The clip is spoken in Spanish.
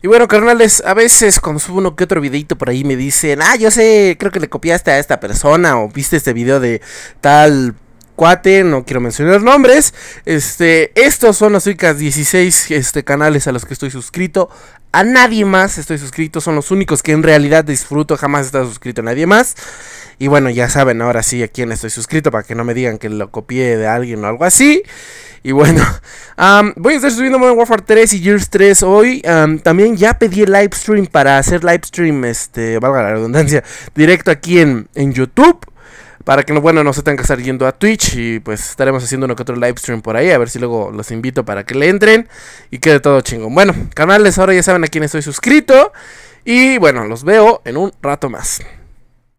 Y bueno, carnales, a veces cuando subo uno que otro videito por ahí me dicen, ah, yo sé, creo que le copiaste a esta persona o viste este video de tal cuate, no quiero mencionar nombres. Este, estos son los únicas 16 este, canales a los que estoy suscrito. A nadie más estoy suscrito, son los únicos que en realidad disfruto, jamás he estado suscrito a nadie más. Y bueno, ya saben ahora sí a quién estoy suscrito para que no me digan que lo copié de alguien o algo así. Y bueno, voy a estar subiendo Modern Warfare 3 y Gears 3 hoy. también ya pedí el live stream para hacer live stream, este, valga la redundancia, directo aquí en, YouTube. Para que no, bueno, no se tengan que estar yendo a Twitch y pues estaremos haciendo uno otro live stream por ahí. A ver si luego los invito para que le entren y quede todo chingón. Bueno, canales, ahora ya saben a quién estoy suscrito. Y bueno, los veo en un rato más.